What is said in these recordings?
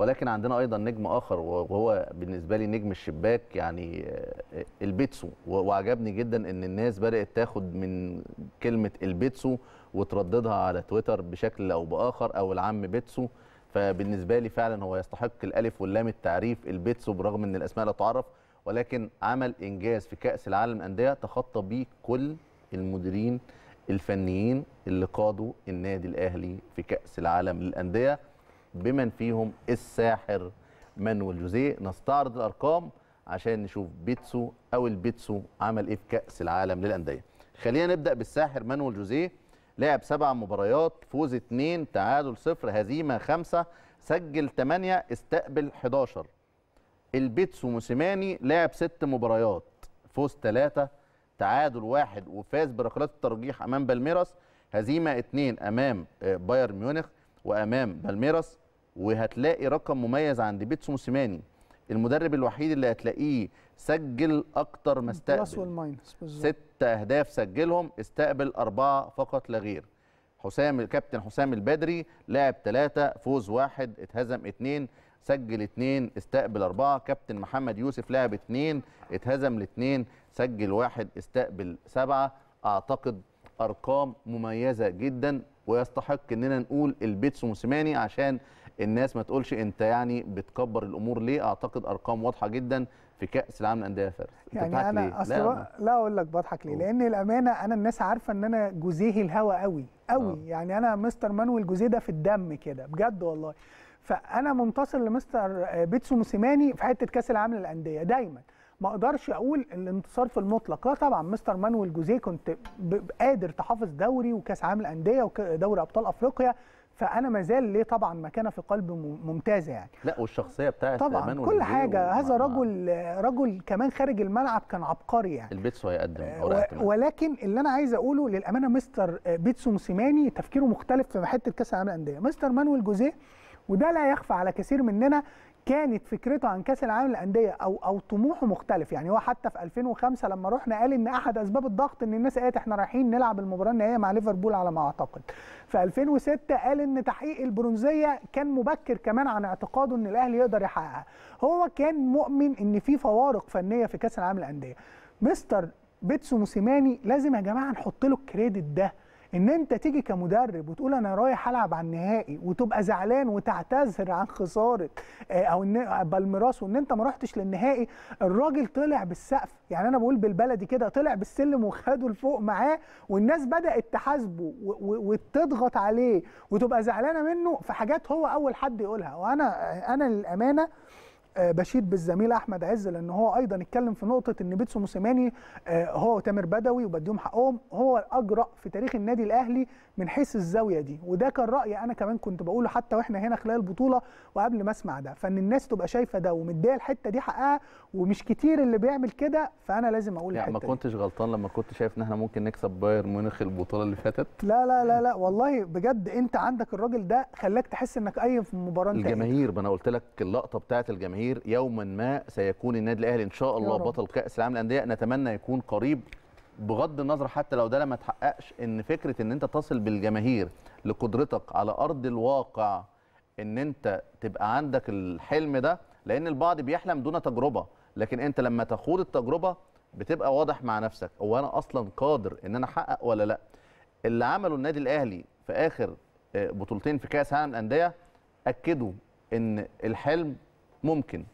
ولكن عندنا ايضا نجم اخر وهو بالنسبه لي نجم الشباك يعني آه، البيتسو وعجبني جدا ان الناس بدات تاخد من كلمه البيتسو وترددها على تويتر بشكل او باخر او العم بيتسو فبالنسبه لي فعلا هو يستحق الالف واللام التعريف البيتسو برغم ان الاسماء لا تعرف ولكن عمل انجاز في كاس العالم للانديه تخطى بيه كل المديرين الفنيين اللي قادوا النادي الاهلي في كاس العالم للانديه بمن فيهم الساحر مانويل جوزيه نستعرض الارقام عشان نشوف بيتسو او البيتسو عمل ايه في كاس العالم للانديه خلينا نبدا بالساحر مانويل جوزيه لعب سبع مباريات فوز اثنين تعادل صفر هزيمه خمسه سجل ثمانيه استقبل 11 البيتسو موسيماني لعب ست مباريات فوز ثلاثه تعادل واحد وفاز بركلات الترجيح امام بالميراس هزيمه اثنين امام آه، بايرن ميونخ وامام بالميراس وهتلاقي رقم مميز عند بيتسو موسيماني المدرب الوحيد اللي هتلاقيه سجل اكتر ما استقبل ست اهداف سجلهم استقبل اربعه فقط لا غير حسام الكابتن حسام البدري لعب ثلاثه فوز واحد اتهزم اثنين سجل اثنين استقبل اربعه كابتن محمد يوسف لعب اثنين اتهزم الاثنين سجل واحد استقبل سبعه اعتقد ارقام مميزه جدا ويستحق اننا نقول البيتسو موسيماني عشان الناس ما تقولش انت يعني بتكبر الامور ليه اعتقد ارقام واضحه جدا في كاس العالم للانديه يا فارس يعني انا ليه؟ لا, لا اقول لك بضحك ليه لان الامانه انا الناس عارفه ان انا جوزيه الهوا قوي قوي أوه. يعني انا مستر مانويل جوزيه ده في الدم كده بجد والله فانا منتصر لمستر بيتسو موسيماني في حته كاس العالم للانديه دايما ما اقدرش اقول الانتصار في المطلق لا آه طبعا مستر مانويل جوزيه كنت قادر تحافظ دوري وكاس عالم الانديه ودوري ابطال افريقيا فانا ما زال ليه طبعا مكانه في قلب ممتازه يعني لا والشخصيه بتاعت طبعا كل حاجه هذا رجل رجل كمان خارج الملعب كان عبقري يعني البيتسو هيقدم آه، ولكن اللي انا عايز اقوله للامانه مستر آه، بيتسو موسيماني تفكيره مختلف في حته كاس العالم للانديه مستر مانويل جوزيه وده لا يخفى على كثير مننا كانت فكرته عن كاس العالم للانديه او او طموحه مختلف يعني هو حتى في 2005 لما رحنا قال ان احد اسباب الضغط ان الناس قالت احنا رايحين نلعب المباراه النهائيه مع ليفربول على ما اعتقد في 2006 قال ان تحقيق البرونزيه كان مبكر كمان عن اعتقاده ان الاهلي يقدر يحققها هو كان مؤمن ان في فوارق فنيه في كاس العالم للانديه مستر بيتسو موسيماني لازم يا جماعه نحط له الكريدت ده ان انت تيجي كمدرب وتقول انا رايح العب على النهائي وتبقى زعلان وتعتذر عن خساره آه، او ان بالميراس وان انت ما رحتش للنهائي الراجل طلع بالسقف يعني انا بقول بالبلدي كده طلع بالسلم وخده لفوق معاه والناس بدات تحاسبه وتضغط عليه وتبقى زعلانه منه في حاجات هو اول حد يقولها وانا آه، انا للامانه آه، بشيد بالزميل احمد عز لان هو ايضا اتكلم في نقطه ان بيتسو موسيماني آه، هو وتامر بدوي وبديهم حقهم هو الاجرأ في تاريخ النادي الاهلي من حيث الزاويه دي وده كان رايي انا كمان كنت بقوله حتى واحنا هنا خلال البطوله وقبل ما اسمع ده فان الناس تبقى شايفه ده ومديه الحته دي حقها ومش كتير اللي بيعمل كده فانا لازم اقول يعني الحته ما كنتش دي. غلطان لما كنت شايف ان احنا ممكن نكسب بايرن ميونخ البطوله اللي فاتت لا لا لا لا والله بجد انت عندك الراجل ده خلاك تحس انك اي في مباراه الجماهير ما انا قلت لك اللقطه بتاعت الجماهير الجماهير يوما ما سيكون النادي الاهلي ان شاء الله بطل كاس العالم للانديه نتمنى يكون قريب بغض النظر حتى لو ده ما تحققش ان فكره ان انت تصل بالجماهير لقدرتك على ارض الواقع ان انت تبقى عندك الحلم ده لان البعض بيحلم دون تجربه لكن انت لما تخوض التجربه بتبقى واضح مع نفسك هو انا اصلا قادر ان انا احقق ولا لا اللي عمله النادي الاهلي في اخر آه، بطولتين في كاس العالم للانديه اكدوا ان الحلم ممكن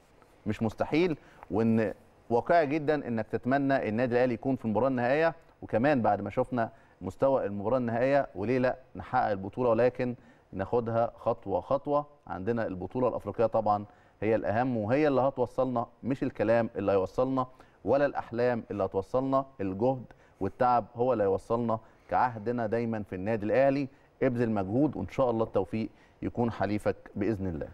مش مستحيل وان واقعي جدا انك تتمنى النادي الاهلي يكون في المباراه النهائيه وكمان بعد ما شفنا مستوى المباراه النهائيه وليه لا نحقق البطوله ولكن ناخدها خطوه خطوه عندنا البطوله الافريقيه طبعا هي الاهم وهي اللي هتوصلنا مش الكلام اللي هيوصلنا ولا الاحلام اللي هتوصلنا الجهد والتعب هو اللي هيوصلنا كعهدنا دايما في النادي الاهلي ابذل مجهود وان شاء الله التوفيق يكون حليفك باذن الله